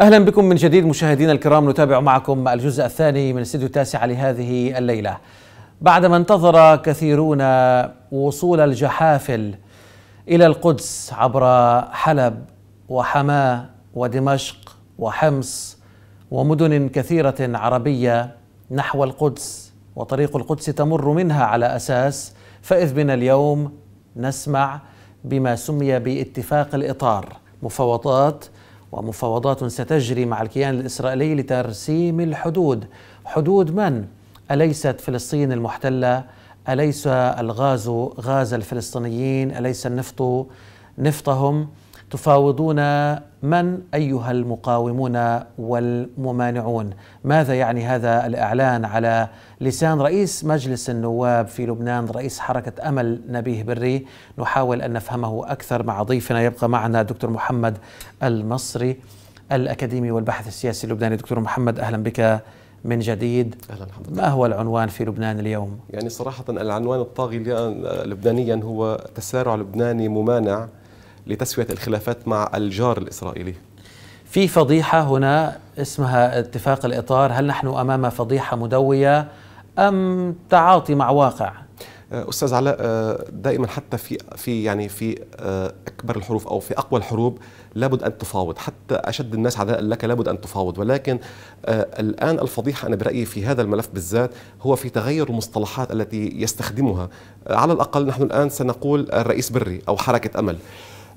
اهلا بكم من جديد مشاهدينا الكرام نتابع معكم الجزء الثاني من الاستديو التاسع لهذه الليله. بعدما انتظر كثيرون وصول الجحافل الى القدس عبر حلب وحماه ودمشق وحمص ومدن كثيره عربيه نحو القدس وطريق القدس تمر منها على اساس فاذ بنا اليوم نسمع بما سمي باتفاق الاطار مفاوضات ومفاوضات ستجري مع الكيان الإسرائيلي لترسيم الحدود حدود من؟ أليست فلسطين المحتلة؟ أليس الغاز غاز الفلسطينيين؟ أليس النفط نفطهم؟ تفاوضون من ايها المقاومون والممانعون ماذا يعني هذا الاعلان على لسان رئيس مجلس النواب في لبنان رئيس حركه امل نبيه بري نحاول ان نفهمه اكثر مع ضيفنا يبقى معنا دكتور محمد المصري الاكاديمي والباحث السياسي اللبناني دكتور محمد اهلا بك من جديد اهلا حضرتك ما هو العنوان في لبنان اليوم؟ يعني صراحه العنوان الطاغي لبنانيا هو تسارع لبناني ممانع لتسوية الخلافات مع الجار الإسرائيلي في فضيحة هنا اسمها اتفاق الإطار هل نحن أمام فضيحة مدوية أم تعاطي مع واقع؟ أه، استاذ علاء أه، دائما حتى في في يعني في أه، اكبر الحروف او في اقوى الحروب لابد ان تفاوض حتى اشد الناس عداء لك لابد ان تفاوض ولكن الان الفضيحه انا برايي في هذا الملف بالذات هو في تغير المصطلحات التي يستخدمها على الاقل نحن الان سنقول الرئيس بري او حركه امل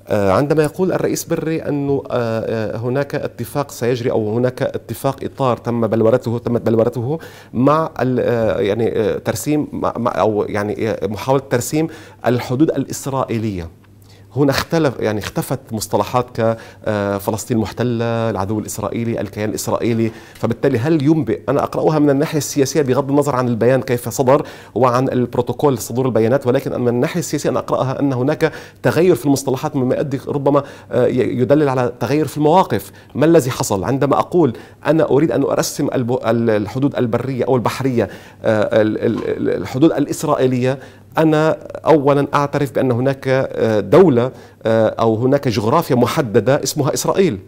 آه، عندما يقول الرئيس بري أن آه، آه، هناك اتفاق سيجري أو هناك اتفاق إطار تم بلورته تمت بلورته مع يعني ترسيم أو يعني محاولة ترسيم الحدود الإسرائيلية هنا اختلف يعني اختفت مصطلحات كفلسطين آه، المحتله، العدو الاسرائيلي، الكيان الاسرائيلي، فبالتالي هل ينبئ انا اقراها من الناحيه السياسيه بغض النظر عن البيان كيف صدر وعن البروتوكول صدور البيانات ولكن من الناحيه السياسيه انا اقراها ان هناك تغير في المصطلحات مما يؤدي ربما آه، يدلل على تغير في المواقف، ما الذي حصل؟ عندما اقول انا اريد ان ارسم الحدود البريه او البحريه آه، الحدود الاسرائيليه أنا أولا أعترف بأن هناك آه، دولة آه، أو هناك جغرافيا محددة اسمها إسرائيل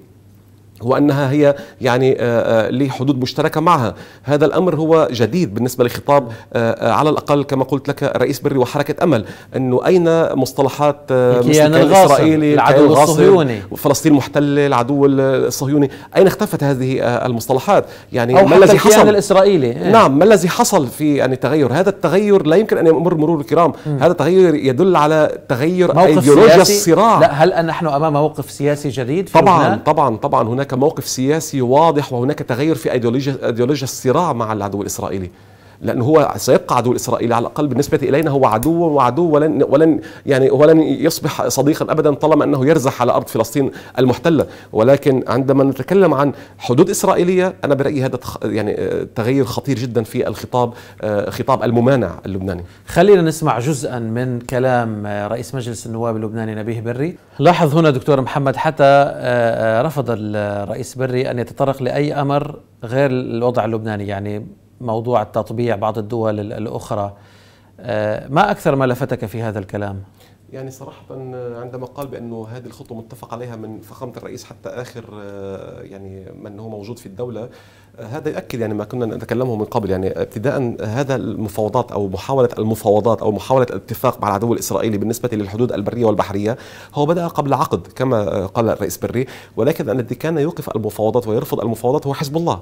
وانها هي يعني آه، آه، لحدود مشتركه معها هذا الامر هو جديد بالنسبه لخطاب آه، على الاقل كما قلت لك رئيس بري وحركه امل انه اين مصطلحات الكيان الاسرائيلي العدو الصهيوني فلسطين المحتله العدو الصهيوني اين اختفت هذه المصطلحات يعني أو ما الذي حصل الاسرائيلي إيه؟ نعم ما الذي حصل في يعني تغير هذا التغير لا يمكن ان يمر مرور الكرام هذا التغير يدل على تغير ايديولوجيا الصراع لا هل نحن امام موقف سياسي جديد في طبعا لبنان؟ طبعا طبعا هناك موقف سياسي واضح وهناك تغير في أيديولوجيا, أيديولوجيا الصراع مع العدو الإسرائيلي لانه هو سيبقى عدو الاسرائيلي على الاقل بالنسبه الينا هو عدو وعدو ولن ولن يعني ولن يصبح صديقا ابدا طالما انه يرزح على ارض فلسطين المحتله ولكن عندما نتكلم عن حدود اسرائيليه انا برايي هذا يعني آه، تغير خطير جدا في الخطاب آه، خطاب الممانع اللبناني خلينا نسمع جزءا من كلام آه، رئيس مجلس النواب اللبناني نبيه بري لاحظ هنا دكتور محمد حتى رفض الرئيس بري ان يتطرق لاي امر غير الوضع اللبناني يعني موضوع التطبيع بعض الدول الأخرى آه، ما أكثر ما لفتك في هذا الكلام؟ يعني صراحة آه، عندما قال بأنه هذه الخطوة متفق عليها من فخامة الرئيس حتى آخر آه، يعني من هو موجود في الدولة هذا يؤكد يعني ما كنا نتكلمه من قبل يعني ابتداء هذا المفاوضات او محاوله المفاوضات او محاوله الاتفاق مع العدو الاسرائيلي بالنسبه للحدود البريه والبحريه هو بدا قبل عقد كما قال الرئيس بري ولكن الذي كان يوقف المفاوضات ويرفض المفاوضات هو حزب الله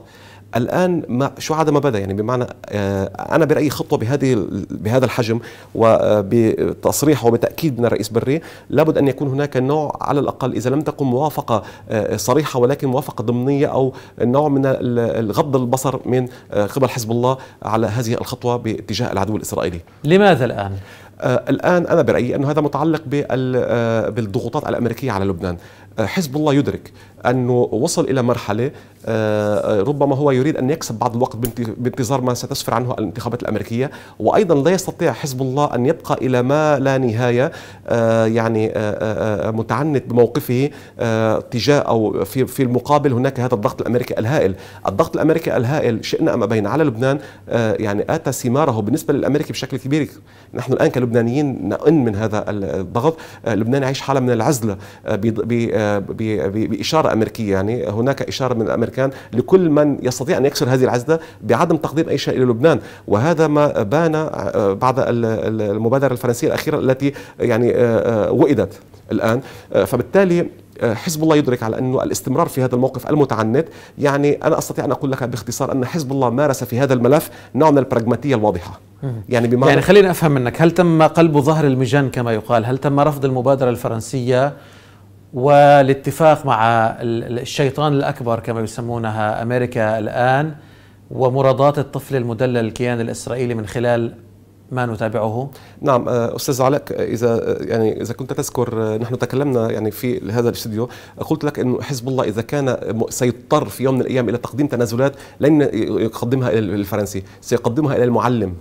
الان ما شو ما بدا يعني بمعنى آه، انا برايي خطوه بهذه بهذا الحجم وبتصريح آه، وبتاكيد من الرئيس بري لابد ان يكون هناك نوع على الاقل اذا لم تكن موافقه آه، صريحه ولكن موافقه ضمنيه او نوع من غض البصر من قبل حزب الله على هذه الخطوه باتجاه العدو الاسرائيلي. لماذا الان؟ الان انا برايي انه هذا متعلق بالضغوطات الامريكيه على لبنان. حزب الله يدرك انه وصل الى مرحله آه، آه، ربما هو يريد ان يكسب بعض الوقت بانتظار ما ستسفر عنه الانتخابات الامريكيه وايضا لا يستطيع حزب الله ان يبقى الى ما لا نهايه آه، يعني متعنت بموقفه تجاه او في في المقابل هناك هذا الضغط الامريكي الهائل الضغط الامريكي الهائل شئنا ام ابينا على لبنان يعني اتى ثماره بالنسبه للامريكي بشكل كبير نحن الان كلبنانيين نئن من هذا الضغط لبنان يعيش حاله من العزله بإشارة الأمريكية أمريكية يعني هناك إشارة من الأمريكان لكل من يستطيع أن يكسر هذه العزلة بعدم تقديم أي شيء إلى لبنان وهذا ما بان آه، بعد المبادرة الفرنسية الأخيرة التي آه، يعني آه، وئدت الآن فبالتالي حزب الله يدرك على انه الاستمرار في هذا الموقف المتعنت يعني انا استطيع ان اقول لك باختصار ان حزب الله مارس في هذا الملف نوع من البراغماتيه الواضحه يعني بمعنى يعني خليني افهم منك هل تم قلب ظهر المجن كما يقال هل تم رفض المبادره الفرنسيه والاتفاق مع الشيطان الأكبر كما يسمونها أمريكا الآن ومرادات الطفل المدلل الكيان الإسرائيلي من خلال ما نتابعه نعم آه، استاذ علاء آه، اذا آه، يعني اذا كنت تذكر نحن تكلمنا يعني في هذا الاستديو قلت لك انه حزب الله اذا كان سيضطر في يوم من الايام الى تقديم تنازلات لن يقدمها الى الفرنسي سيقدمها الى المعلم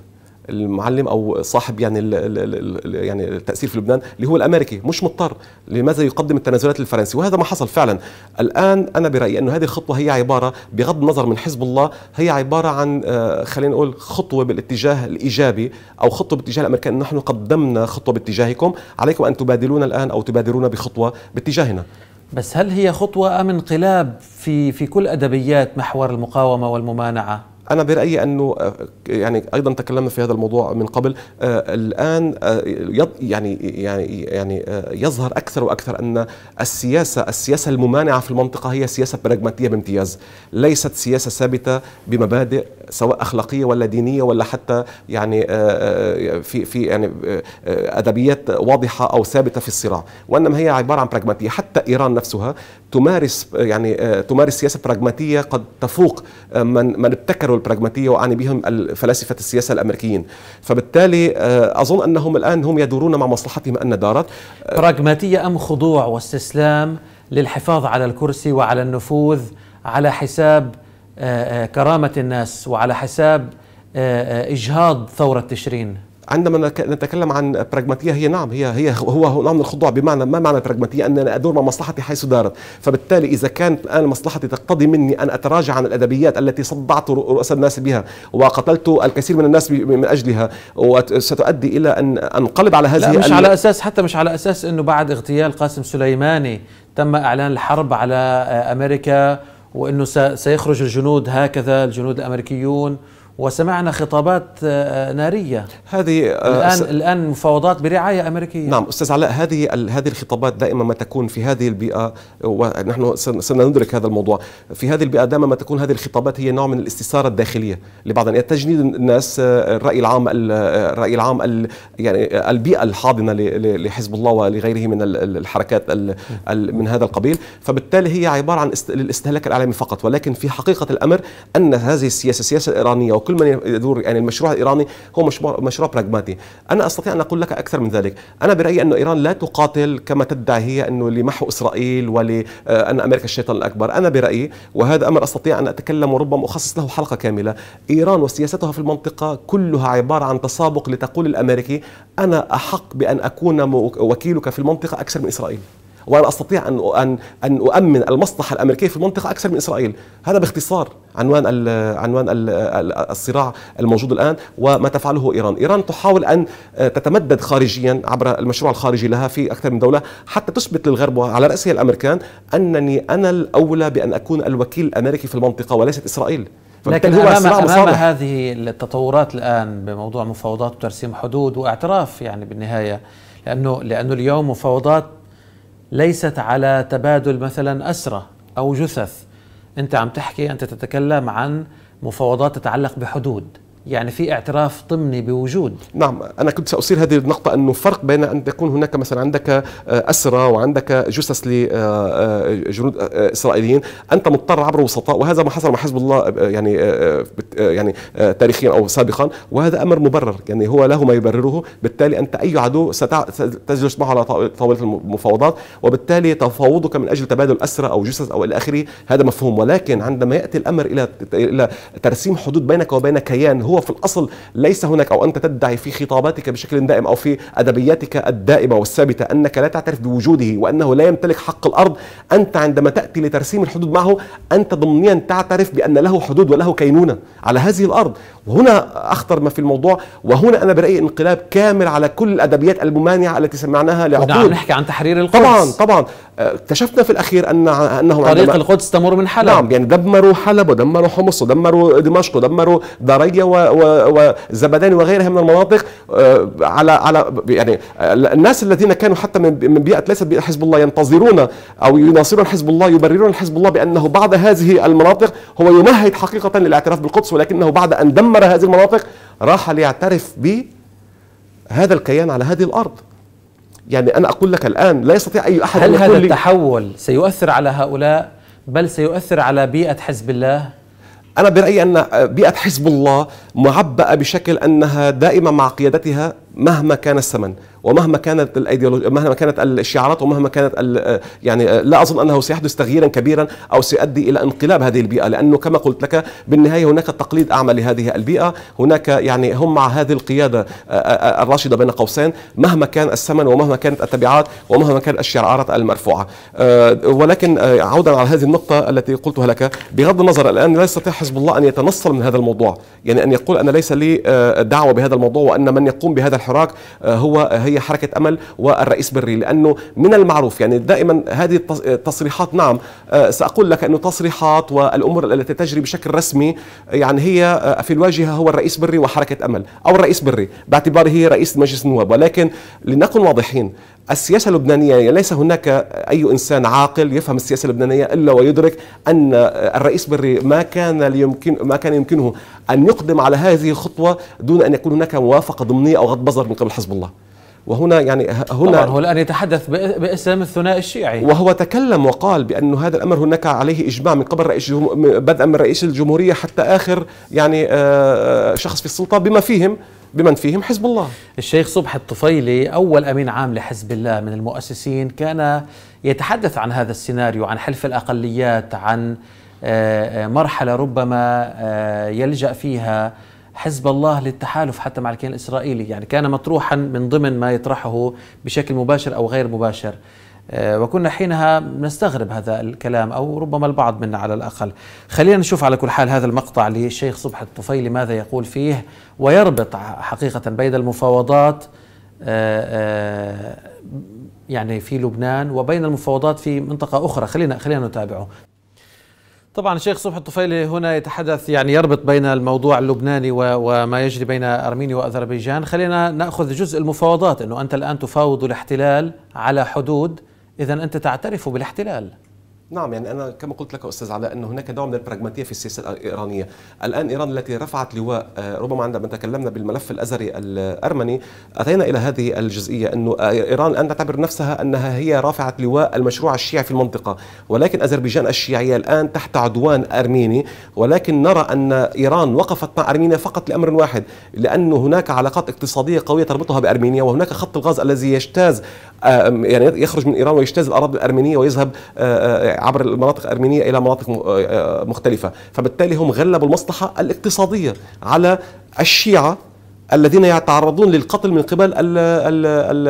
المعلم او صاحب يعني الـ الـ الـ يعني التاثير في لبنان اللي هو الامريكي مش مضطر لماذا يقدم التنازلات للفرنسي وهذا ما حصل فعلا الان انا برايي انه هذه الخطوه هي عباره بغض النظر من حزب الله هي عباره عن آه، خلينا نقول خطوه بالاتجاه الايجابي او خطوه باتجاه الامريكان نحن قدمنا خطوه باتجاهكم عليكم ان تبادلونا الان او تبادرونا بخطوه باتجاهنا بس هل هي خطوه ام انقلاب في في كل ادبيات محور المقاومه والممانعه انا برايي انه آه، يعني ايضا تكلمنا في هذا الموضوع من قبل آه، الان آه، يعني يعني يعني آه، يظهر اكثر واكثر ان السياسه السياسه الممانعه في المنطقه هي سياسه براغماتيه بامتياز ليست سياسه ثابته بمبادئ سواء اخلاقيه ولا دينيه ولا حتى يعني في في يعني ادبيات واضحه او ثابته في الصراع وانما هي عباره عن براغماتيه حتى ايران نفسها تمارس يعني تمارس سياسه براغماتيه قد تفوق من من ابتكروا البراغماتيه واعني بهم فلاسفه السياسه الامريكيين فبالتالي آه، اظن انهم الان هم يدورون مع مصلحتهم ان دارت آه، براغماتيه ام خضوع واستسلام للحفاظ على الكرسي وعلى النفوذ على حساب آه، كرامه الناس وعلى حساب اجهاض ثوره تشرين عندما نتكلم عن براغماتيه هي نعم هي هي هو نوع من الخضوع بمعنى ما معنى براغماتية ان انا ادور مع مصلحتي حيث دارت فبالتالي اذا كانت الان مصلحتي تقتضي مني ان اتراجع عن الادبيات التي صدعت رؤساء الناس بها وقتلت الكثير من الناس من اجلها وستؤدي الى ان انقلب على هذه لا مش على اساس حتى مش على اساس انه بعد اغتيال قاسم سليماني تم اعلان الحرب على امريكا وانه سيخرج الجنود هكذا الجنود الامريكيون وسمعنا خطابات آه، آه، ناريه هذه آه، الان س... الان مفاوضات برعايه امريكيه نعم استاذ علاء هذه ال... هذه الخطابات دائما ما تكون في هذه البيئه ونحن سندرك هذا الموضوع في هذه البيئه دائما ما تكون هذه الخطابات هي نوع من الاستثاره الداخليه لبعض يعني تجنيد الناس الراي العام الراي العام ال... يعني البيئه الحاضنه ل... لحزب الله ولغيره من الحركات ال... من هذا القبيل فبالتالي هي عباره عن است... للاستهلاك الاعلامي فقط ولكن في حقيقه الامر ان هذه السياسه السياسه الايرانيه وكل كل من يدور يعني المشروع الايراني هو مشروع مشروع براغماتي انا استطيع ان اقول لك اكثر من ذلك انا برايي انه ايران لا تقاتل كما تدعي هي انه لمحو اسرائيل ول آه، ان امريكا الشيطان الاكبر انا برايي وهذا امر استطيع ان اتكلم وربما اخصص له حلقه كامله ايران وسياستها في المنطقه كلها عباره عن تسابق لتقول الامريكي انا احق بان اكون وكيلك في المنطقه اكثر من اسرائيل وانا استطيع ان ان ان اؤمن المصلحه الامريكيه في المنطقه اكثر من اسرائيل، هذا باختصار عنوان الـ عنوان الـ الصراع الموجود الان وما تفعله ايران، ايران تحاول ان آه، تتمدد خارجيا عبر المشروع الخارجي لها في اكثر من دوله حتى تثبت للغرب وعلى راسها الامريكان انني انا الاولى بان اكون الوكيل الامريكي في المنطقه وليست اسرائيل. لكن هو أمام, أمام هذه التطورات الآن بموضوع مفاوضات وترسيم حدود واعتراف يعني بالنهاية لأنه لأنه اليوم مفاوضات ليست على تبادل مثلا اسرى او جثث انت عم تحكي انت تتكلم عن مفاوضات تتعلق بحدود يعني في اعتراف ضمني بوجود نعم انا كنت ساصير هذه النقطه انه فرق بين ان تكون هناك مثلا عندك آه، اسرى وعندك جثث لجنود آه، آه، اسرائيليين انت مضطر عبر وسطاء وهذا ما حصل مع حزب الله يعني يعني تاريخيا او سابقا وهذا امر مبرر يعني هو له ما يبرره بالتالي انت اي عدو ستجلس معه على طاوله المفاوضات وبالتالي تفاوضك من اجل تبادل اسرى او جثث او الى اخره هذا مفهوم ولكن عندما ياتي الامر الى الى ترسيم حدود بينك وبين كيان هو في الأصل ليس هناك أو أنت تدعي في خطاباتك بشكل دائم أو في أدبياتك الدائمة والثابتة أنك لا تعترف بوجوده وأنه لا يمتلك حق الأرض أنت عندما تأتي لترسيم الحدود معه أنت ضمنيا تعترف بأن له حدود وله كينونة على هذه الأرض وهنا أخطر ما في الموضوع وهنا أنا برأيي انقلاب كامل على كل الأدبيات الممانعة التي سمعناها لعقود نعم نحكي عن تحرير القدس طبعا طبعا آه، اكتشفنا في الأخير أن انه طريق القدس تمر من حلب نعم يعني دمروا حلب ودمروا حمص ودمروا دمشق ودمروا داريا وزبداني وغيرها من المناطق آه، على على يعني آه، الناس الذين كانوا حتى من بيئه ليست بيئه حزب الله ينتظرون او يناصرون حزب الله يبررون حزب الله بانه بعد هذه المناطق هو يمهد حقيقه للاعتراف بالقدس ولكنه بعد ان دمر هذه المناطق راح ليعترف ب هذا الكيان على هذه الارض يعني انا اقول لك الان لا يستطيع اي احد هل هذا التحول سيؤثر على هؤلاء بل سيؤثر على بيئه حزب الله أنا برأيي أن بيئة حزب الله معبأة بشكل أنها دائما مع قيادتها مهما كان الثمن ومهما كانت الايديولوجيا مهما كانت الشعارات ومهما كانت يعني لا اظن انه سيحدث تغييرا كبيرا او سيؤدي الى انقلاب هذه البيئه لانه كما قلت لك بالنهايه هناك تقليد اعمى لهذه البيئه هناك يعني هم مع هذه القياده الراشده بين قوسين مهما كان الثمن ومهما كانت التبعات ومهما كانت الشعارات المرفوعه ولكن عودا على هذه النقطه التي قلتها لك بغض النظر الان لا يستطيع حزب الله ان يتنصل من هذا الموضوع يعني ان يقول انا ليس لي دعوه بهذا الموضوع وان من يقوم بهذا الحراك آه، هو آه، هي حركه امل والرئيس بري لانه من المعروف يعني دائما هذه التصريحات آه، نعم ساقول لك انه تصريحات والامور التي تجري بشكل رسمي يعني هي في الواجهه هو الرئيس بري وحركه امل او الرئيس بري باعتباره رئيس مجلس النواب ولكن لنكن واضحين السياسة اللبنانية يعني ليس هناك أي إنسان عاقل يفهم السياسة اللبنانية إلا ويدرك أن الرئيس بري ما كان يمكن ما كان يمكنه أن يقدم على هذه الخطوة دون أن يكون هناك موافقة ضمنية أو غض بصر من قبل حزب الله وهنا يعني هنا طبعا هو الان يتحدث باسم الثنائي الشيعي وهو تكلم وقال بأن هذا الامر هناك عليه اجماع من قبل رئيس بدءا من رئيس الجمهوريه حتى اخر يعني آه، شخص في السلطه بما فيهم بمن فيهم حزب الله الشيخ صبح الطفيلي أول أمين عام لحزب الله من المؤسسين كان يتحدث عن هذا السيناريو عن حلف الأقليات عن آه، آه، مرحلة ربما آه، يلجأ فيها حزب الله للتحالف حتى مع الكيان الإسرائيلي يعني كان مطروحا من ضمن ما يطرحه بشكل مباشر أو غير مباشر آه، وكنا حينها نستغرب هذا الكلام أو ربما البعض منا على الأقل خلينا نشوف على كل حال هذا المقطع للشيخ صبح الطفيلي ماذا يقول فيه ويربط حقيقة بين المفاوضات آه، آه، يعني في لبنان وبين المفاوضات في منطقة أخرى خلينا خلينا نتابعه طبعا الشيخ صبح الطفيلي هنا يتحدث يعني يربط بين الموضوع اللبناني وما يجري بين ارمينيا واذربيجان، خلينا ناخذ جزء المفاوضات انه انت الان تفاوض الاحتلال على حدود إذا أنت تعترف بالاحتلال نعم يعني انا كما قلت لك استاذ علاء ان هناك نوع من البراغماتيه في السياسه الايرانيه، الان ايران التي رفعت لواء آه، ربما عندما تكلمنا بالملف الازري الارمني اتينا الى هذه الجزئيه انه آه، ايران الان تعتبر نفسها انها هي رافعه لواء المشروع الشيعي في المنطقه، ولكن اذربيجان الشيعيه الان تحت عدوان ارميني، ولكن نرى ان ايران وقفت مع ارمينيا فقط لامر واحد، لان هناك علاقات اقتصاديه قويه تربطها بارمينيا وهناك خط الغاز الذي يجتاز آه، يعني يخرج من ايران ويجتاز الاراضي الارمينيه ويذهب عبر المناطق الارمينيه الى مناطق آه، آه، مختلفه فبالتالي هم غلبوا المصلحه الاقتصاديه على الشيعه الذين يتعرضون للقتل من قبل ال ال ال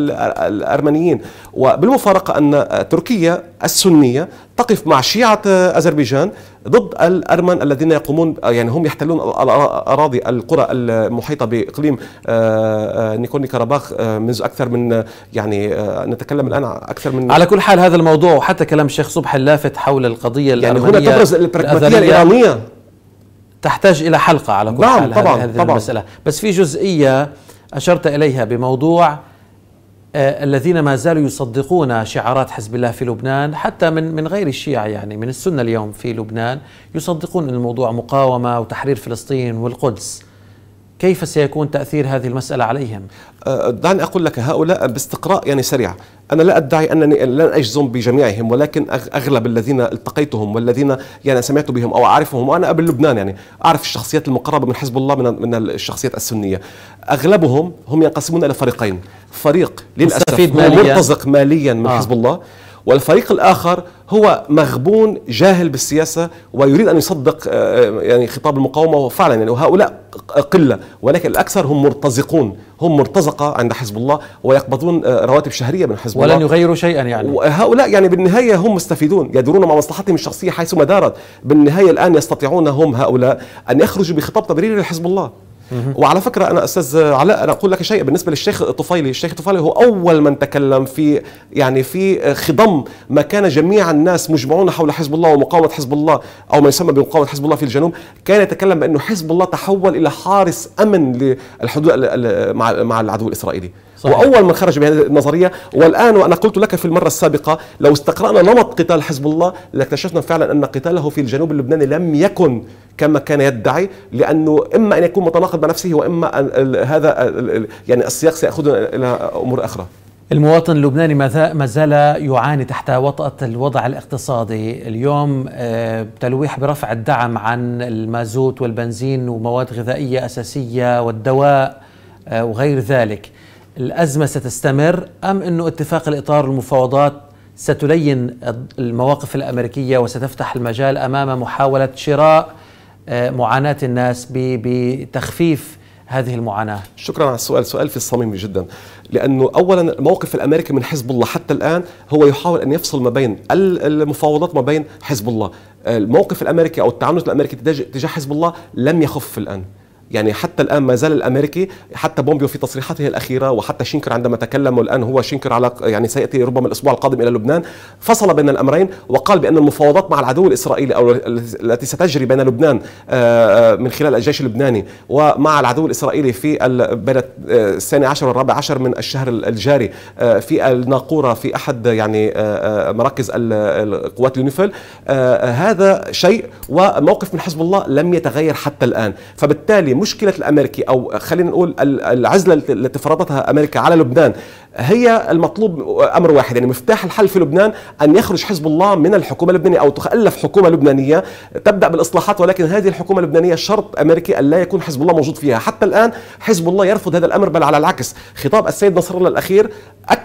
الـ الارمنيين وبالمفارقه ان تركيا السنيه تقف مع شيعه اذربيجان ضد الارمن الذين يقومون يعني هم يحتلون اراضي القرى المحيطه باقليم نيكوني كاراباخ منذ اكثر من يعني نتكلم الان اكثر من على كل حال هذا الموضوع وحتى كلام الشيخ صبح اللافت حول القضيه الارمنيه يعني هنا تبرز البراغماتيه الايرانيه تحتاج إلى حلقة على كل نعم حال طبعا هذه طبعا المسألة بس في جزئية أشرت إليها بموضوع آه، الذين ما زالوا يصدقون شعارات حزب الله في لبنان حتى من من غير الشيعة يعني من السنة اليوم في لبنان يصدقون أن الموضوع مقاومة وتحرير فلسطين والقدس كيف سيكون تأثير هذه المسألة عليهم؟ أه، دعني أقول لك هؤلاء باستقراء يعني سريع أنا لا أدعي أنني لن أجزم بجميعهم ولكن أغلب الذين التقيتهم والذين يعني سمعت بهم أو أعرفهم وأنا قبل لبنان يعني أعرف الشخصيات المقربة من حزب الله من الشخصيات السنية أغلبهم هم ينقسمون إلى فريقين فريق للأسف مستفيد ماليا. مرتزق ماليا من آه. حزب الله والفريق الآخر هو مغبون جاهل بالسياسة ويريد أن يصدق آه، آه، يعني خطاب المقاومة وفعلا يعني وهؤلاء قلة ولكن الأكثر هم مرتزقون هم مرتزقة عند حزب الله ويقبضون آه، رواتب شهرية من حزب ولن الله ولن يغيروا شيئا يعني وهؤلاء يعني بالنهاية هم مستفيدون يدورون مع مصلحتهم الشخصية حيثما دارت بالنهاية الآن يستطيعون هم هؤلاء أن يخرجوا بخطاب تبريري لحزب الله وعلى فكره انا استاذ علاء انا اقول لك شيء بالنسبه للشيخ الطفيلي الشيخ الطفيلي هو اول من تكلم في يعني في خضم ما كان جميع الناس مجمعون حول حزب الله ومقاومه حزب الله او ما يسمى بمقاومه حزب الله في الجنوب كان يتكلم بانه حزب الله تحول الى حارس امن للحدود مع مع العدو الاسرائيلي صحيح. واول من خرج بهذه النظريه والان وانا قلت لك في المره السابقه لو استقرانا نمط قتال حزب الله لاكتشفنا فعلا ان قتاله في الجنوب اللبناني لم يكن كما كان يدعي لانه اما ان يكون متناقض مع نفسه واما أن هذا يعني السياق سياخذنا الى امور اخرى المواطن اللبناني ما زال يعاني تحت وطأة الوضع الاقتصادي اليوم آه، تلويح برفع الدعم عن المازوت والبنزين ومواد غذائية أساسية والدواء آه، وغير ذلك الأزمة ستستمر أم أنه اتفاق الإطار المفاوضات ستلين المواقف الأمريكية وستفتح المجال أمام محاولة شراء آه، معاناة الناس بتخفيف هذه المعاناة شكرا على السؤال سؤال في الصميم جدا لأنه أولا الموقف الأمريكي من حزب الله حتى الآن هو يحاول أن يفصل ما بين المفاوضات ما بين حزب الله آه، الموقف الأمريكي أو التعنت الأمريكي تجاه حزب الله لم يخف الآن يعني حتى الان ما زال الامريكي حتى بومبيو في تصريحاته الاخيره وحتى شينكر عندما تكلم والان هو شينكر على يعني سياتي ربما الاسبوع القادم الى لبنان فصل بين الامرين وقال بان المفاوضات مع العدو الاسرائيلي او التي ستجري بين لبنان آه، آه، من خلال الجيش اللبناني ومع العدو الاسرائيلي في بين آه، الثاني عشر والرابع عشر من الشهر الجاري في الناقوره في احد يعني مراكز القوات اليونيفيل هذا شيء وموقف من حزب الله لم يتغير حتى الان فبالتالي مشكله الامريكي او خلينا نقول العزله التي فرضتها امريكا على لبنان هي المطلوب امر واحد يعني مفتاح الحل في لبنان ان يخرج حزب الله من الحكومه اللبنانيه او تؤلف حكومه لبنانيه تبدا بالاصلاحات ولكن هذه الحكومه اللبنانيه شرط امريكي ان لا يكون حزب الله موجود فيها حتى الان حزب الله يرفض هذا الامر بل على العكس خطاب السيد نصر الله الاخير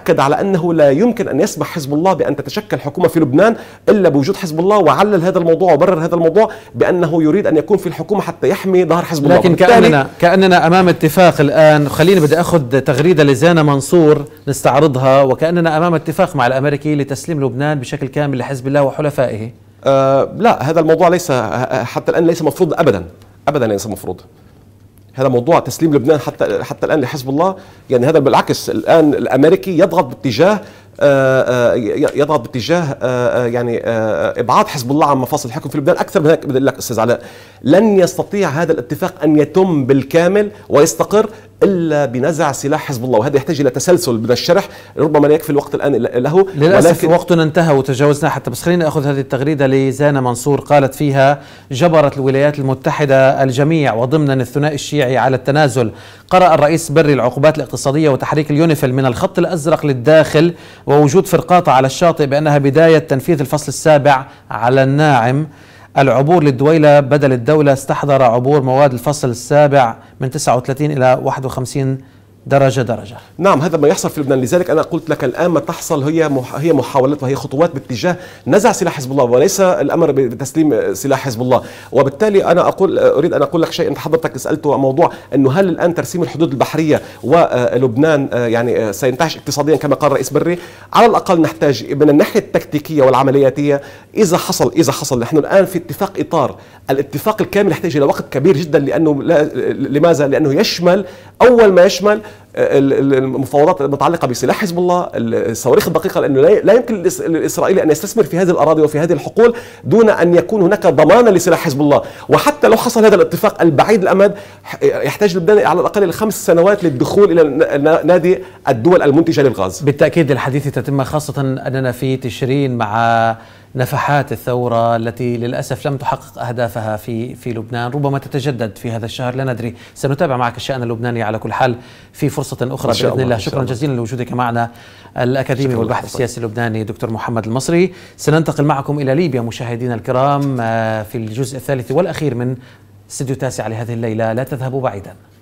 أكد على أنه لا يمكن أن يسمح حزب الله بأن تتشكل حكومة في لبنان إلا بوجود حزب الله وعلل هذا الموضوع وبرر هذا الموضوع بأنه يريد أن يكون في الحكومة حتى يحمي ظهر حزب لكن الله لكن كأننا, كأننا أمام اتفاق الآن خليني بدي أخذ تغريدة لزانة منصور نستعرضها وكأننا أمام اتفاق مع الأمريكي لتسليم لبنان بشكل كامل لحزب الله وحلفائه آه لا هذا الموضوع ليس حتى الآن ليس مفروض أبدا أبدا ليس مفروض هذا موضوع تسليم لبنان حتى حتى الان لحزب الله يعني هذا بالعكس الان الامريكي يضغط باتجاه آه، آه، يضغط باتجاه آه، يعني ابعاد حزب الله عن مفاصل الحكم في لبنان اكثر من هيك بدي لك استاذ علاء لن يستطيع هذا الاتفاق ان يتم بالكامل ويستقر الا بنزع سلاح حزب الله وهذا يحتاج الى تسلسل من الشرح ربما لا يكفي الوقت الان له للاسف وقتنا انتهى وتجاوزنا حتى بس خلينا اخذ هذه التغريده لزانة منصور قالت فيها جبرت الولايات المتحده الجميع وضمنا الثنائي الشيعي على التنازل قرأ الرئيس بري العقوبات الاقتصاديه وتحريك اليونيفل من الخط الازرق للداخل ووجود فرقاطة على الشاطئ بأنها بداية تنفيذ الفصل السابع على الناعم العبور للدويلة بدل الدولة استحضر عبور مواد الفصل السابع من 39 إلى 51 درجة درجة نعم هذا ما يحصل في لبنان لذلك أنا قلت لك الآن ما تحصل هي هي محاولات وهي خطوات باتجاه نزع سلاح حزب الله وليس الأمر بتسليم سلاح حزب الله وبالتالي أنا أقول أريد أن أقول لك شيء أنت حضرتك سألته موضوع أنه هل الآن ترسيم الحدود البحرية ولبنان آه، يعني آه، سينتعش اقتصاديا كما قال رئيس بري على الأقل نحتاج من الناحية التكتيكية والعملياتية إذا حصل إذا حصل نحن الآن في اتفاق إطار الاتفاق الكامل يحتاج إلى وقت كبير جدا لأنه لا لماذا لأنه يشمل أول ما يشمل المفاوضات المتعلقه بسلاح حزب الله الصواريخ الدقيقه لانه لا يمكن للاسرائيلي ان يستثمر في هذه الاراضي وفي هذه الحقول دون ان يكون هناك ضمانه لسلاح حزب الله وحتى لو حصل هذا الاتفاق البعيد الامد يحتاج لبنان على الاقل لخمس سنوات للدخول الى نادي الدول المنتجه للغاز بالتاكيد الحديث تتم خاصه اننا في تشرين مع نفحات الثورة التي للأسف لم تحقق أهدافها في في لبنان ربما تتجدد في هذا الشهر لا ندري سنتابع معك الشأن اللبناني على كل حال في فرصة أخرى بإذن الله, الله. شكرا جزيلا لوجودك معنا الأكاديمي والبحث السياسي اللبناني دكتور محمد المصري سننتقل معكم إلى ليبيا مشاهدينا الكرام آه، في الجزء الثالث والأخير من استديو تاسع لهذه الليلة لا تذهبوا بعيدا